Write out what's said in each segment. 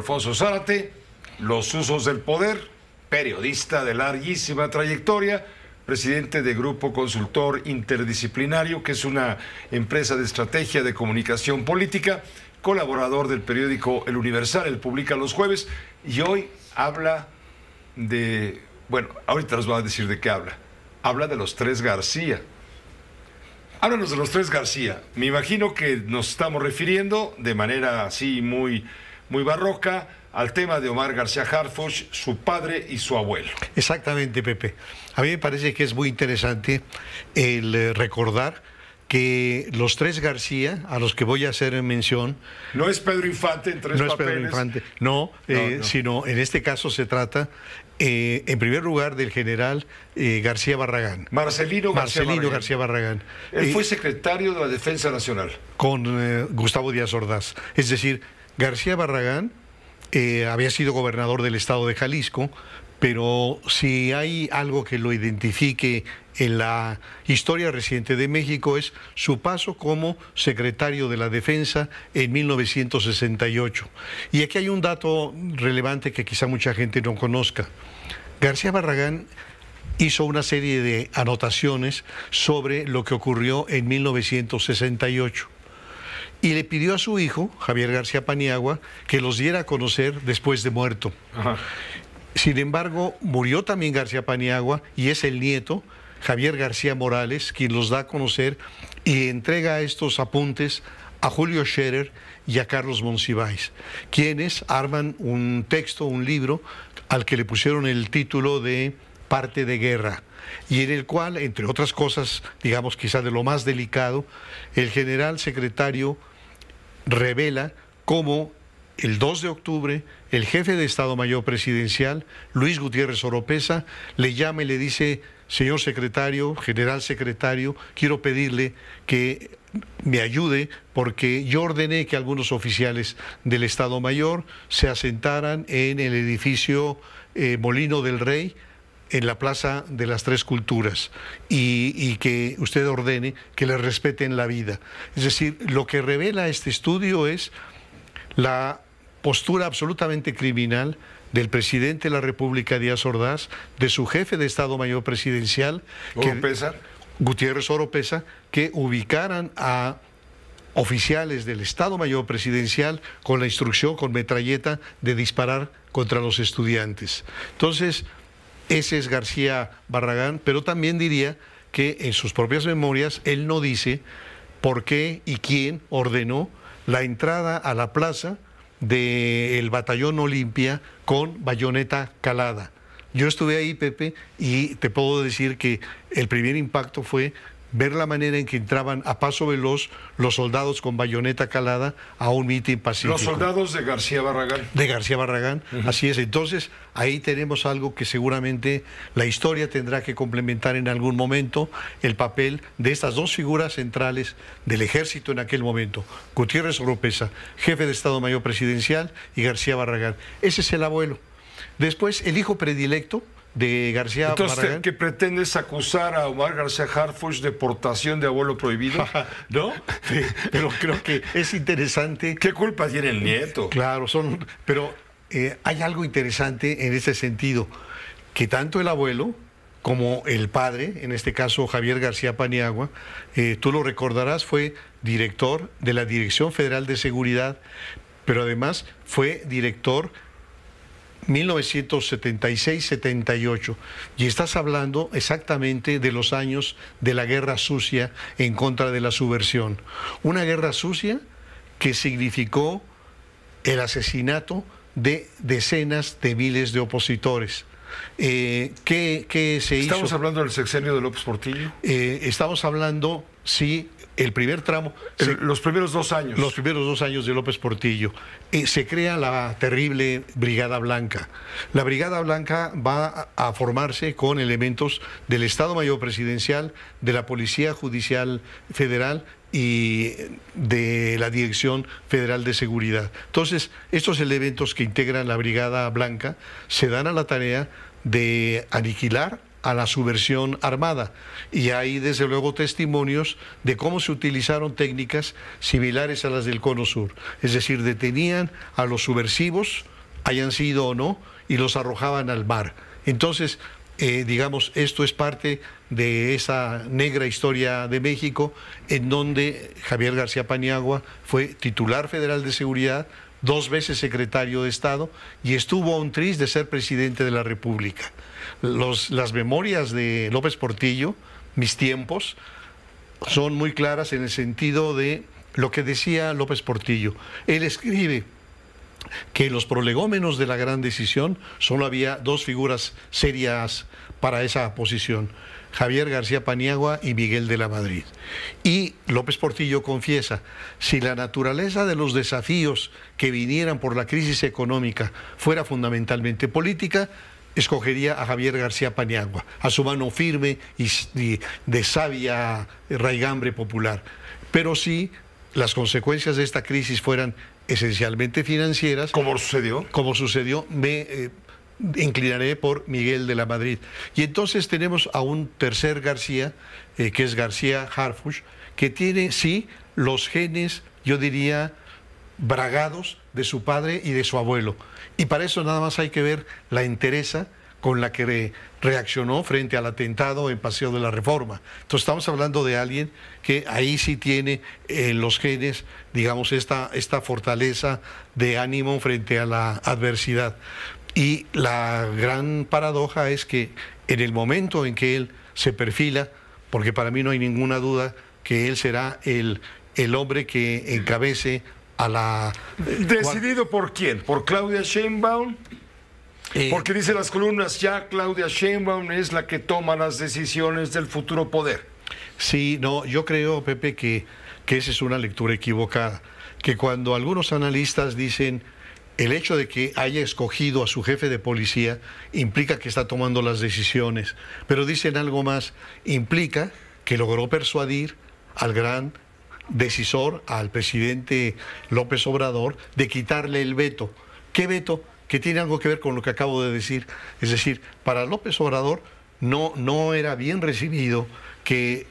Alfonso Zárate, Los Usos del Poder, periodista de larguísima trayectoria, presidente de Grupo Consultor Interdisciplinario, que es una empresa de estrategia de comunicación política, colaborador del periódico El Universal, el publica los jueves, y hoy habla de, bueno, ahorita les va a decir de qué habla, habla de los tres García. Háblanos de los tres García. Me imagino que nos estamos refiriendo de manera así muy muy barroca al tema de Omar García Harfuch, su padre y su abuelo. Exactamente, Pepe. A mí me parece que es muy interesante el eh, recordar que los tres García, a los que voy a hacer mención... No es Pedro Infante en tres no Es Pedro Infante, eh, no, sino en este caso se trata, eh, en primer lugar, del general García Barragán. Marcelino García Marcelino García Barragán. Él fue secretario de la Defensa Nacional. Con Gustavo Díaz Ordaz. Es decir, García Barragán eh, había sido gobernador del estado de Jalisco, pero si hay algo que lo identifique en la historia reciente de México es su paso como secretario de la Defensa en 1968. Y aquí hay un dato relevante que quizá mucha gente no conozca. García Barragán hizo una serie de anotaciones sobre lo que ocurrió en 1968 y le pidió a su hijo, Javier García Paniagua, que los diera a conocer después de muerto. Sin embargo, murió también García Paniagua y es el nieto, Javier García Morales, quien los da a conocer y entrega estos apuntes a Julio Scherer y a Carlos Monsiváis, quienes arman un texto, un libro, al que le pusieron el título de Parte de Guerra, y en el cual, entre otras cosas, digamos quizá de lo más delicado, el general secretario revela cómo el 2 de octubre, el jefe de Estado Mayor Presidencial, Luis Gutiérrez Oropesa, le llama y le dice, señor secretario, general secretario, quiero pedirle que me ayude porque yo ordené que algunos oficiales del Estado Mayor se asentaran en el edificio eh, Molino del Rey en la Plaza de las Tres Culturas y, que usted ordene que le respeten la vida. Es decir, lo que revela este estudio es la postura absolutamente criminal del presidente de la República, Díaz Ordaz, de su jefe de Estado Mayor Presidencial, que, Gutiérrez Oropesa, que ubicaran a oficiales del Estado Mayor Presidencial con la instrucción, con metralleta, de disparar contra los estudiantes. Entonces, ese es García Barragán, pero también diría que en sus propias memorias él no dice por qué y quién ordenó la entrada a la plaza del batallón Olimpia con bayoneta calada. Yo estuve ahí, Pepe, y te puedo decir que el primer impacto fue ver la manera en que entraban a paso veloz los soldados con bayoneta calada a un mitin pacífico. Los soldados de García Barragán. De García Barragán, así es. Entonces, ahí tenemos algo que seguramente la historia tendrá que complementar en algún momento el papel de estas dos figuras centrales del ejército en aquel momento, Gutiérrez Oropesa, jefe de Estado Mayor Presidencial, y García Barragán. Ese es el abuelo. Después, el hijo predilecto, de García Entonces, que pretendes acusar a Omar García Harfuch de portación de abuelo prohibido? ¿No? pero creo que es interesante. ¿Qué culpa tiene el nieto? Claro, son, pero eh, hay algo interesante en ese sentido, que tanto el abuelo como el padre, en este caso Javier García Paniagua, eh, tú lo recordarás, fue director de la Dirección Federal de Seguridad, pero además fue director 1976-78. Y estás hablando exactamente de los años de la guerra sucia en contra de la subversión. Una guerra sucia que significó el asesinato de decenas de miles de opositores. Eh, ¿qué, se ¿Estamos hizo? ¿Estamos hablando del sexenio de López Portillo? Eh, estamos hablando sí el primer tramo. los primeros dos años. Los primeros dos años de López Portillo. Eh, se crea la terrible Brigada Blanca. La Brigada Blanca va a formarse con elementos del Estado Mayor Presidencial, de la Policía Judicial Federal y de la Dirección Federal de Seguridad. Entonces, estos elementos que integran la Brigada Blanca se dan a la tarea de aniquilar a la subversión armada. Y hay, desde luego, testimonios de cómo se utilizaron técnicas similares a las del Cono Sur. Es decir, detenían a los subversivos, hayan sido o no, y los arrojaban al mar. Entonces, eh, digamos, esto es parte de esa negra historia de México, en donde Javier García Paniagua fue titular federal de seguridad, dos veces secretario de Estado y estuvo a un tris de ser presidente de la República. Los, las memorias de López Portillo, mis tiempos, son muy claras en el sentido de lo que decía López Portillo. Él escribe que los prolegómenos de la gran decisión solo había dos figuras serias para esa posición, Javier García Paniagua y Miguel de la Madrid. Y López Portillo confiesa, si la naturaleza de los desafíos que vinieran por la crisis económica fuera fundamentalmente política, escogería a Javier García Paniagua, a su mano firme y de sabia raigambre popular. Pero si las consecuencias de esta crisis fueran esencialmente financieras. Como sucedió. Como sucedió, me, eh, inclinaré por Miguel de la Madrid. Y entonces tenemos a un tercer García, eh, que es García Harfush, que tiene, sí, los genes, yo diría, bragados de su padre y de su abuelo. Y para eso nada más hay que ver la entereza con la que reaccionó frente al atentado en Paseo de la Reforma. Entonces estamos hablando de alguien que ahí sí tiene en eh, los genes, digamos, esta, esta fortaleza de ánimo frente a la adversidad. Y la gran paradoja es que en el momento en que él se perfila, porque para mí no hay ninguna duda que él será el, el hombre que encabece a la... Eh, ¿Decidido por quién? ¿Por Claudia Sheinbaum? Eh, porque dice las columnas, ya Claudia Sheinbaum es la que toma las decisiones del futuro poder. Sí, no, yo creo, Pepe, que, que esa es una lectura equivocada. Que cuando algunos analistas dicen el hecho de que haya escogido a su jefe de policía implica que está tomando las decisiones, pero dicen algo más, implica que logró persuadir al gran decisor, al presidente López Obrador, de quitarle el veto. ¿Qué veto? Que tiene algo que ver con lo que acabo de decir. Es decir, para López Obrador no, no era bien recibido que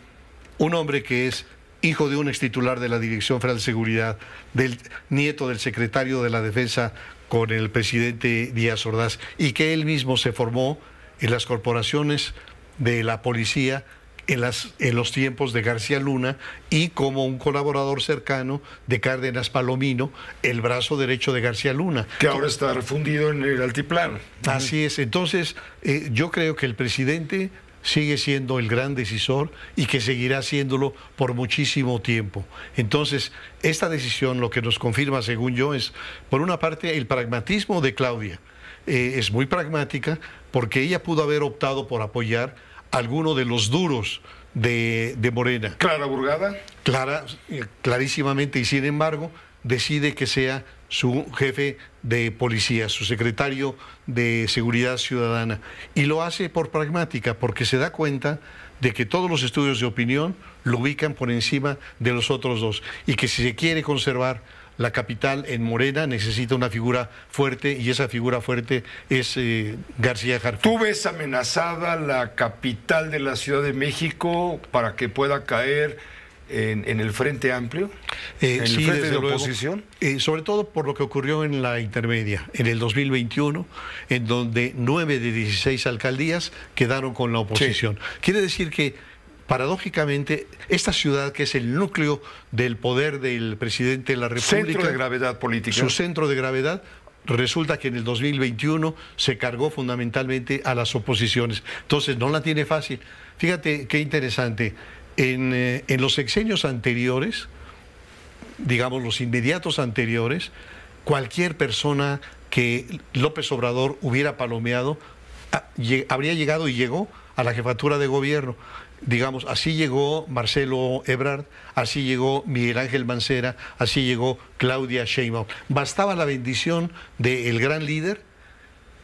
un hombre que es hijo de un extitular de la Dirección Federal de Seguridad, del nieto del secretario de la Defensa con el presidente Díaz Ordaz, y que él mismo se formó en las corporaciones de la policía en, las, en, los tiempos de García Luna y como un colaborador cercano de Cárdenas Palomino, el brazo derecho de García Luna. Que ahora está refundido en el altiplano. Así es, entonces eh, yo creo que el presidente sigue siendo el gran decisor y que seguirá siéndolo por muchísimo tiempo. Entonces, esta decisión lo que nos confirma, según yo, es, por una parte, el pragmatismo de Claudia. Eh, es muy pragmática porque ella pudo haber optado por apoyar a alguno de los duros de, de Morena. Clara Burgada. Clara, eh, clarísimamente, y sin embargo, decide que sea su jefe de Policía, su secretario de Seguridad Ciudadana. Y lo hace por pragmática, porque se da cuenta de que todos los estudios de opinión lo ubican por encima de los otros dos y que si se quiere conservar la capital en Morena necesita una figura fuerte y esa figura fuerte es eh, García Jarque. ¿Tú ves amenazada la capital de la Ciudad de México para que pueda caer? en, el Frente Amplio, eh, Frente de Oposición? Eh, sobre todo por lo que ocurrió en la intermedia, en el 2021, en donde 9 de 16 alcaldías quedaron con la oposición. Quiere decir que paradójicamente, esta ciudad que es el núcleo del poder del presidente de la República. Centro de gravedad política. Su centro de gravedad. Resulta que en el 2021 se cargó fundamentalmente a las oposiciones. Entonces no la tiene fácil. Fíjate qué interesante. Eh, en, los sexenios anteriores, digamos los inmediatos anteriores, cualquier persona que López Obrador hubiera palomeado ah, habría llegado y llegó a la jefatura de gobierno. Digamos, así llegó Marcelo Ebrard, así llegó Miguel Ángel Mancera, así llegó Claudia Sheinbaum. Bastaba la bendición del gran líder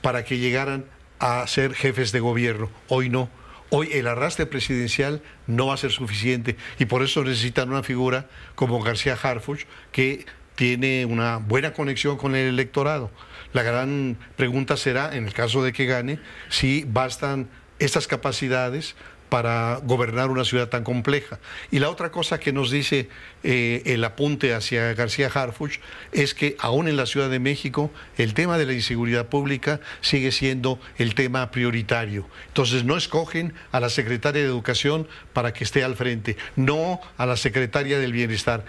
para que llegaran a ser jefes de gobierno. Hoy no. Hoy el arrastre presidencial no va a ser suficiente y por eso necesitan una figura como García Harfuch que tiene una buena conexión con el electorado. La gran pregunta será, en el caso de que gane, si bastan estas capacidades para gobernar una ciudad tan compleja. Y la otra cosa que nos dice eh, el apunte hacia García Harfuch es que aún en la Ciudad de México el tema de la inseguridad pública sigue siendo el tema prioritario. Entonces no escogen a la secretaria de Educación para que esté al frente, no a la secretaria del Bienestar,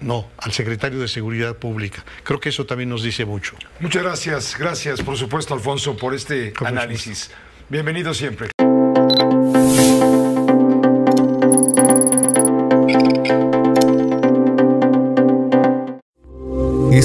no, al secretario de Seguridad Pública. Creo que eso también nos dice mucho. Muchas gracias, gracias por supuesto Alfonso por este análisis. Bienvenido siempre.